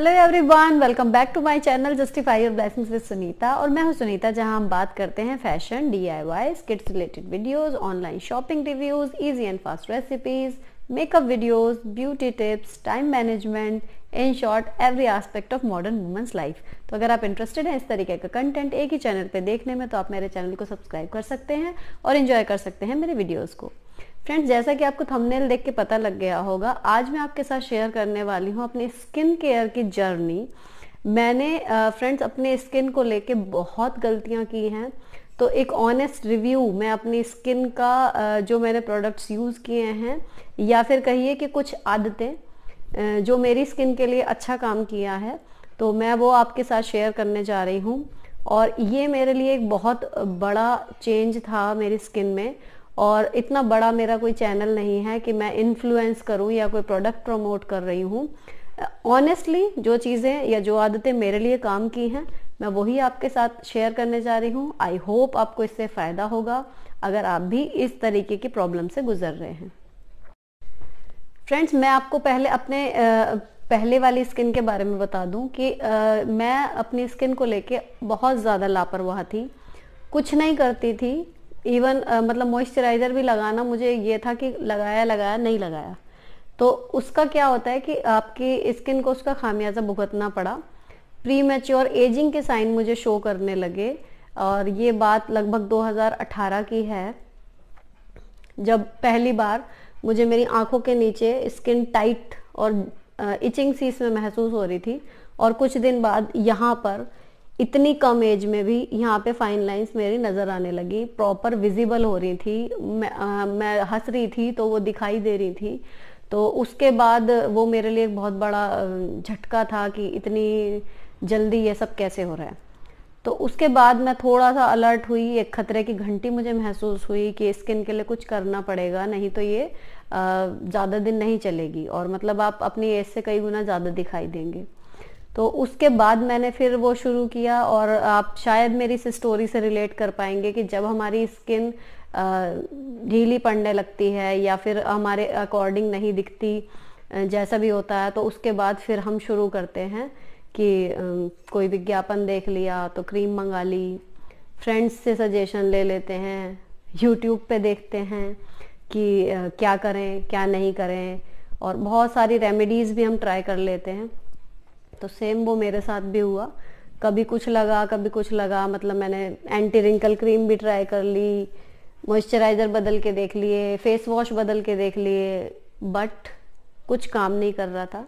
hello everyone welcome back to my channel justify your blessings with Sunita और मैं हूं सुनीता जहां हम बात करते हैं fashion DIY kids related videos online shopping reviews easy and fast recipes makeup videos beauty tips time management in short every aspect of modern women's life तो अगर आप इंटरेस्टेड हैं इस तरीके का कंटेंट एक ही चैनल पर देखने में तो आप मेरे चैनल को सब्सक्राइब कर सकते हैं और इन्जॉय कर सकते हैं मेरे वीडियोज़ को फ्रेंड्स जैसा कि आपको थंबनेल देख के पता लग गया होगा आज मैं आपके साथ शेयर करने वाली हूँ अपनी स्किन केयर की जर्नी मैंने फ्रेंड्स अपने स्किन को लेके बहुत गलतियाँ की हैं तो एक ऑनेस्ट रिव्यू मैं अपनी स्किन का जो मैंने प्रोडक्ट्स यूज़ किए हैं या फिर कहिए कि कुछ आदतें जो मेरी स्किन के लिए अच्छा काम किया है तो मैं वो आपके साथ शेयर करने जा रही हूँ और ये मेरे लिए एक बहुत बड़ा चेंज था मेरी स्किन में और इतना बड़ा मेरा कोई चैनल नहीं है कि मैं इन्फ्लुएंस करूं या कोई प्रोडक्ट प्रमोट कर रही हूं ऑनेस्टली जो चीज़ें या जो आदतें मेरे लिए काम की हैं मैं वही आपके साथ शेयर करने जा रही हूँ आई होप आपको इससे फ़ायदा होगा अगर आप भी इस तरीके की प्रॉब्लम से गुजर रहे हैं फ्रेंड्स मैं आपको पहले अपने पहले वाली स्किन के बारे में बता दूं कि मैं अपनी स्किन को लेके बहुत ज़्यादा लापरवाह थी कुछ नहीं करती थी इवन uh, मतलब मॉइस्चराइज़र भी लगाना मुझे ये था कि लगाया लगाया नहीं लगाया तो उसका क्या होता है कि आपकी स्किन को उसका खामियाजा भुगतना पड़ा प्री मेच्योर एजिंग के साइन मुझे शो करने लगे और ये बात लगभग 2018 की है जब पहली बार मुझे मेरी आंखों के नीचे स्किन टाइट और इचिंग सी इसमें महसूस हो रही थी और कुछ दिन बाद यहाँ पर इतनी कम एज में भी यहाँ पे फाइन लाइंस मेरी नज़र आने लगी प्रॉपर विजिबल हो रही थी मैं आ, मैं हंस रही थी तो वो दिखाई दे रही थी तो उसके बाद वो मेरे लिए एक बहुत बड़ा झटका था कि इतनी जल्दी ये सब कैसे हो रहा है तो उसके बाद मैं थोड़ा सा अलर्ट हुई एक खतरे की घंटी मुझे महसूस हुई कि स्किन के लिए कुछ करना पड़ेगा नहीं तो ये ज़्यादा दिन नहीं चलेगी और मतलब आप अपनी एज से कई गुना ज़्यादा दिखाई देंगे तो उसके बाद मैंने फिर वो शुरू किया और आप शायद मेरी इस स्टोरी से रिलेट कर पाएंगे कि जब हमारी स्किन ढीली पड़ने लगती है या फिर हमारे अकॉर्डिंग नहीं दिखती जैसा भी होता है तो उसके बाद फिर हम शुरू करते हैं कि कोई विज्ञापन देख लिया तो क्रीम मंगा ली फ्रेंड्स से सजेशन ले लेते हैं यूट्यूब पे देखते हैं कि क्या करें क्या नहीं करें और बहुत सारी रेमेडीज़ भी हम ट्राई कर लेते हैं तो सेम वो मेरे साथ भी हुआ कभी कुछ लगा कभी कुछ लगा मतलब मैंने एंटी रिंकल क्रीम भी ट्राई कर ली मॉइस्चराइज़र बदल के देख लिए फेस वॉश बदल के देख लिए बट कुछ काम नहीं कर रहा था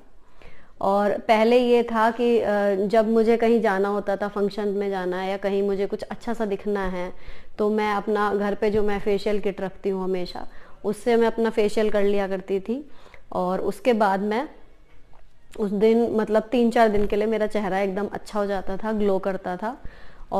और पहले ये था कि जब मुझे कहीं जाना होता था फंक्शन में जाना है या कहीं मुझे कुछ अच्छा सा दिखना है तो मैं अपना घर पे जो मैं फेशियल किट रखती हूँ हमेशा उससे मैं अपना फेशियल कर लिया करती थी और उसके बाद मैं उस दिन मतलब तीन चार दिन के लिए मेरा चेहरा एकदम अच्छा हो जाता था ग्लो करता था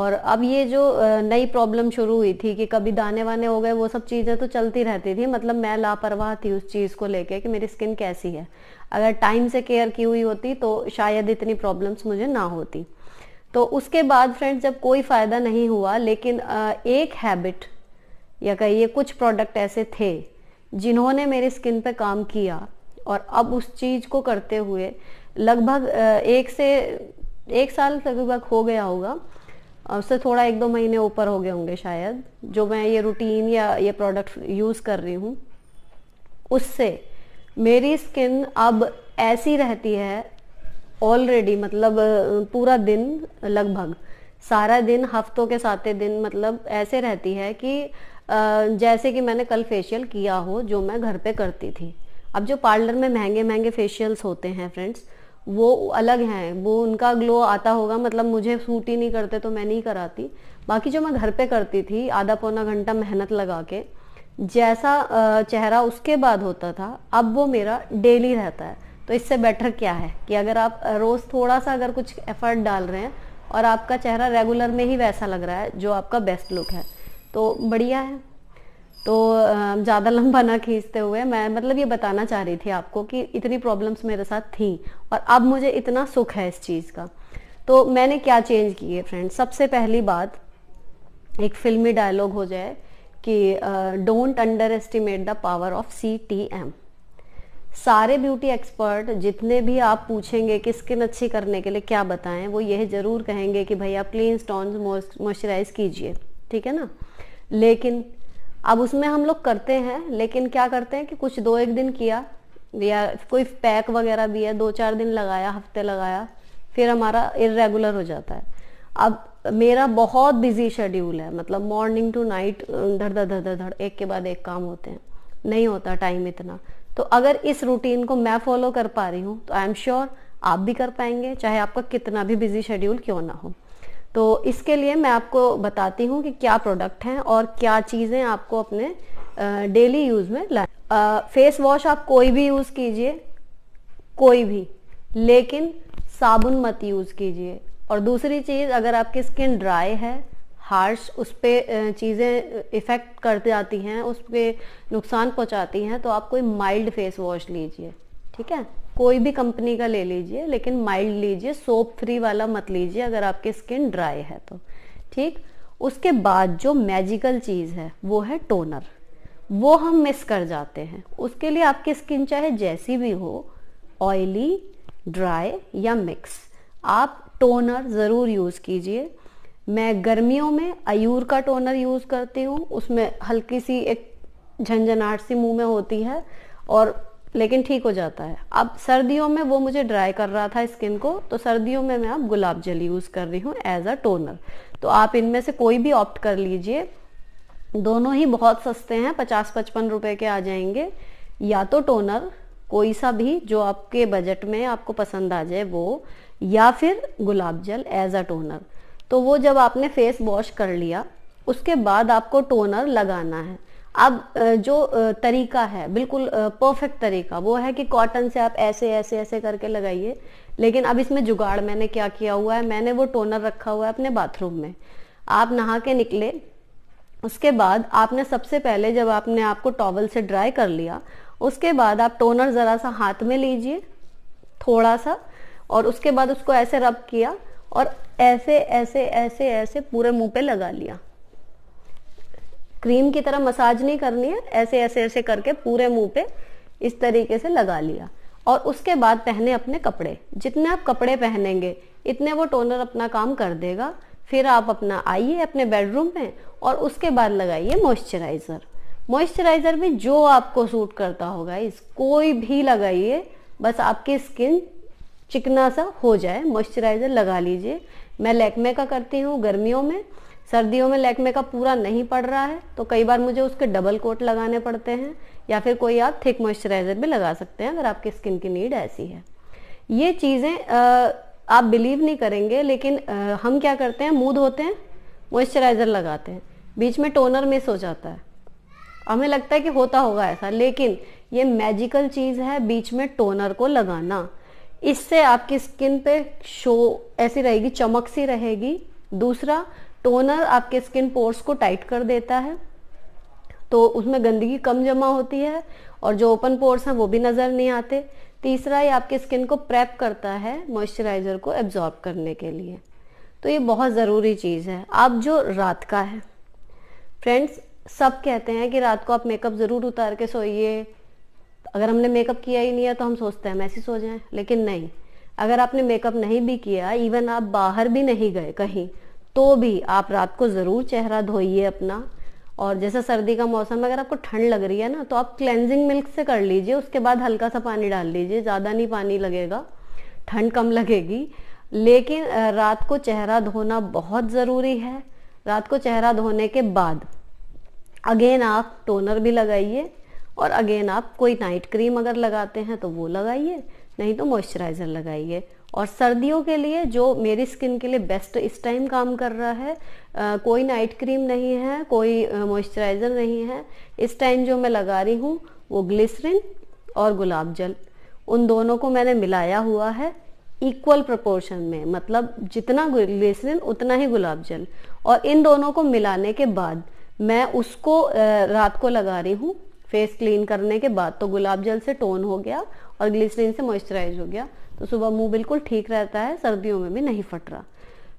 और अब ये जो नई प्रॉब्लम शुरू हुई थी कि कभी दाने वाने हो गए वो सब चीज़ें तो चलती रहती थी मतलब मैं लापरवाह थी उस चीज़ को लेके कि मेरी स्किन कैसी है अगर टाइम से केयर की हुई होती तो शायद इतनी प्रॉब्लम्स मुझे ना होती तो उसके बाद फ्रेंड्स जब कोई फ़ायदा नहीं हुआ लेकिन एक हैबिट या कहिए कुछ प्रोडक्ट ऐसे थे जिन्होंने मेरी स्किन पर काम किया और अब उस चीज को करते हुए लगभग एक से एक साल लगभग हो गया होगा उससे थोड़ा एक दो महीने ऊपर हो गए होंगे शायद जो मैं ये रूटीन या ये प्रोडक्ट यूज़ कर रही हूँ उससे मेरी स्किन अब ऐसी रहती है ऑलरेडी मतलब पूरा दिन लगभग सारा दिन हफ्तों के साते दिन मतलब ऐसे रहती है कि जैसे कि मैंने कल फेशियल किया हो जो मैं घर पे करती थी अब जो पार्लर में महंगे महंगे फेशियल्स होते हैं फ्रेंड्स वो अलग हैं वो उनका ग्लो आता होगा मतलब मुझे सूट ही नहीं करते तो मैं नहीं कराती बाकी जो मैं घर पे करती थी आधा पौना घंटा मेहनत लगा के जैसा चेहरा उसके बाद होता था अब वो मेरा डेली रहता है तो इससे बेटर क्या है कि अगर आप रोज़ थोड़ा सा अगर कुछ एफर्ट डाल रहे हैं और आपका चेहरा रेगुलर में ही वैसा लग रहा है जो आपका बेस्ट लुक है तो बढ़िया है तो ज़्यादा लंबा ना खींचते हुए मैं मतलब ये बताना चाह रही थी आपको कि इतनी प्रॉब्लम्स मेरे साथ थी और अब मुझे इतना सुख है इस चीज़ का तो मैंने क्या चेंज किए फ्रेंड सबसे पहली बात एक फिल्मी डायलॉग हो जाए कि don't underestimate the power of C T M सारे ब्यूटी एक्सपर्ट जितने भी आप पूछेंगे कि स्किन अच्छी करने के लिए क्या बताएं वो यह जरूर कहेंगे कि भाई आप क्लीन स्टोन्स मॉइस्चराइज कीजिए ठीक है ना लेकिन अब उसमें हम लोग करते हैं लेकिन क्या करते हैं कि कुछ दो एक दिन किया या कोई पैक वगैरह भी है दो चार दिन लगाया हफ्ते लगाया फिर हमारा इरेगुलर हो जाता है अब मेरा बहुत बिजी शेड्यूल है मतलब मॉर्निंग टू नाइट धड़ धड़ धड़ धड़ एक के बाद एक काम होते हैं नहीं होता टाइम इतना तो अगर इस रूटीन को मैं फॉलो कर पा रही हूँ तो आई एम श्योर आप भी कर पाएंगे चाहे आपका कितना भी बिजी शेड्यूल क्यों ना हो तो इसके लिए मैं आपको बताती हूँ कि क्या प्रोडक्ट हैं और क्या चीज़ें आपको अपने डेली यूज़ में लाए फेस वॉश आप कोई भी यूज़ कीजिए कोई भी लेकिन साबुन मत यूज़ कीजिए और दूसरी चीज़ अगर आपकी स्किन ड्राई है हार्श उस पर चीज़ें इफ़ेक्ट कर जाती हैं उस पर नुकसान पहुंचाती हैं तो आप कोई माइल्ड फेस वॉश लीजिए ठीक है कोई भी कंपनी का ले लीजिए लेकिन माइल्ड लीजिए सोप फ्री वाला मत लीजिए अगर आपकी स्किन ड्राई है तो ठीक उसके बाद जो मैजिकल चीज़ है वो है टोनर वो हम मिस कर जाते हैं उसके लिए आपकी स्किन चाहे जैसी भी हो ऑयली ड्राई या मिक्स आप टोनर ज़रूर यूज़ कीजिए मैं गर्मियों में अयूर का टोनर यूज़ करती हूँ उसमें हल्की सी एक झंझनाहट सी मुंह में होती है और लेकिन ठीक हो जाता है अब सर्दियों में वो मुझे ड्राई कर रहा था स्किन को तो सर्दियों में मैं अब गुलाब जल यूज़ कर रही हूँ एज अ टोनर तो आप इनमें से कोई भी ऑप्ट कर लीजिए दोनों ही बहुत सस्ते हैं पचास पचपन रुपए के आ जाएंगे या तो टोनर कोई सा भी जो आपके बजट में आपको पसंद आ जाए वो या फिर गुलाब जल एज अ टोनर तो वो जब आपने फेस वॉश कर लिया उसके बाद आपको टोनर लगाना है अब जो तरीका है बिल्कुल परफेक्ट तरीका वो है कि कॉटन से आप ऐसे ऐसे ऐसे करके लगाइए लेकिन अब इसमें जुगाड़ मैंने क्या किया हुआ है मैंने वो टोनर रखा हुआ है अपने बाथरूम में आप नहा के निकले उसके बाद आपने सबसे पहले जब आपने आपको टॉवल से ड्राई कर लिया उसके बाद आप टोनर ज़रा सा हाथ में लीजिए थोड़ा सा और उसके बाद उसको ऐसे रब किया और ऐसे ऐसे ऐसे ऐसे पूरे मुंह पे लगा लिया क्रीम की तरह मसाज नहीं करनी है ऐसे ऐसे ऐसे करके पूरे मुंह पे इस तरीके से लगा लिया और उसके बाद पहने अपने कपड़े जितने आप कपड़े पहनेंगे इतने वो टोनर अपना काम कर देगा फिर आप अपना आइए अपने बेडरूम में और उसके बाद लगाइए मॉइस्चराइज़र मॉइस्चराइज़र भी जो आपको सूट करता होगा इस कोई भी लगाइए बस आपकी स्किन चिकना सा हो जाए मॉइस्चराइज़र लगा लीजिए मैं लेकमे का करती हूँ गर्मियों में सर्दियों में लैकमे का पूरा नहीं पड़ रहा है तो कई बार मुझे उसके डबल कोट लगाने पड़ते हैं या फिर कोई आप थिक मॉइस्चराइज़र भी लगा सकते हैं अगर आपकी स्किन की नीड ऐसी है ये चीज़ें आप बिलीव नहीं करेंगे लेकिन आ, हम क्या करते हैं मूद होते हैं मॉइस्चराइज़र लगाते हैं बीच में टोनर मिस हो जाता है हमें लगता है कि होता होगा ऐसा लेकिन ये मैजिकल चीज़ है बीच में टोनर को लगाना इससे आपकी स्किन पे शो ऐसी रहेगी चमक सी रहेगी दूसरा टोनर आपके स्किन पोर्स को टाइट कर देता है तो उसमें गंदगी कम जमा होती है और जो ओपन पोर्स हैं वो भी नज़र नहीं आते तीसरा ये आपके स्किन को प्रेप करता है मॉइस्चराइज़र को एब्जॉर्ब करने के लिए तो ये बहुत ज़रूरी चीज़ है अब जो रात का है फ्रेंड्स सब कहते हैं कि रात को आप मेकअप ज़रूर उतार के सोइए अगर हमने मेकअप किया ही नहीं है तो हम सोचते हैं मैसेज हो जाए लेकिन नहीं अगर आपने मेकअप नहीं भी किया इवन आप बाहर भी नहीं गए कहीं तो भी आप रात को ज़रूर चेहरा धोइए अपना और जैसे सर्दी का मौसम अगर आपको ठंड लग रही है ना तो आप क्लेंजिंग मिल्क से कर लीजिए उसके बाद हल्का सा पानी डाल लीजिए ज़्यादा नहीं पानी लगेगा ठंड कम लगेगी लेकिन रात को चेहरा धोना बहुत ज़रूरी है रात को चेहरा धोने के बाद अगेन आप टोनर भी लगाइए और अगेन आप कोई नाइट क्रीम अगर लगाते हैं तो वो लगाइए नहीं तो मॉइस्चराइज़र लगाइए और सर्दियों के लिए जो मेरी स्किन के लिए बेस्ट इस टाइम काम कर रहा है आ, कोई नाइट क्रीम नहीं है कोई मॉइस्चराइज़र नहीं है इस टाइम जो मैं लगा रही हूँ वो ग्लिसरिन और गुलाब जल उन दोनों को मैंने मिलाया हुआ है इक्वल प्रपोर्शन में मतलब जितना ग्लिसरिन उतना ही गुलाब जल और इन दोनों को मिलाने के बाद मैं उसको रात को लगा रही हूँ फेस क्लीन करने के बाद तो गुलाब जल से टोन हो गया और ग्लिसरीन से मॉइस्चराइज हो गया तो सुबह मुंह बिल्कुल ठीक रहता है सर्दियों में भी नहीं फट रहा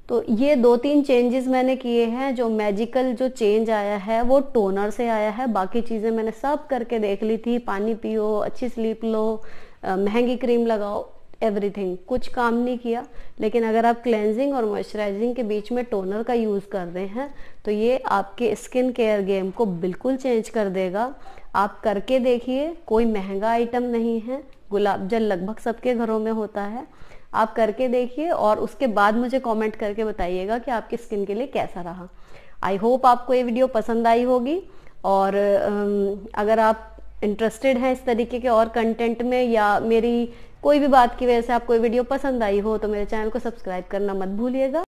तो ये दो तीन चेंजेस मैंने किए हैं जो मैजिकल जो चेंज आया है वो टोनर से आया है बाकी चीज़ें मैंने सब करके देख ली थी पानी पियो अच्छी स्लीप लो महंगी क्रीम लगाओ एवरीथिंग कुछ काम नहीं किया लेकिन अगर आप क्लेंजिंग और मॉइस्चराइजिंग के बीच में टोनर का यूज़ कर रहे हैं तो ये आपके स्किन केयर गेम को बिल्कुल चेंज कर देगा आप करके देखिए कोई महंगा आइटम नहीं है गुलाब जल लगभग सबके घरों में होता है आप करके देखिए और उसके बाद मुझे कमेंट करके बताइएगा कि आपकी स्किन के लिए कैसा रहा आई होप आपको ये वीडियो पसंद आई होगी और अगर आप इंटरेस्टेड हैं इस तरीके के और कंटेंट में या मेरी कोई भी बात की वजह से आपको वीडियो पसंद आई हो तो मेरे चैनल को सब्सक्राइब करना मत भूलिएगा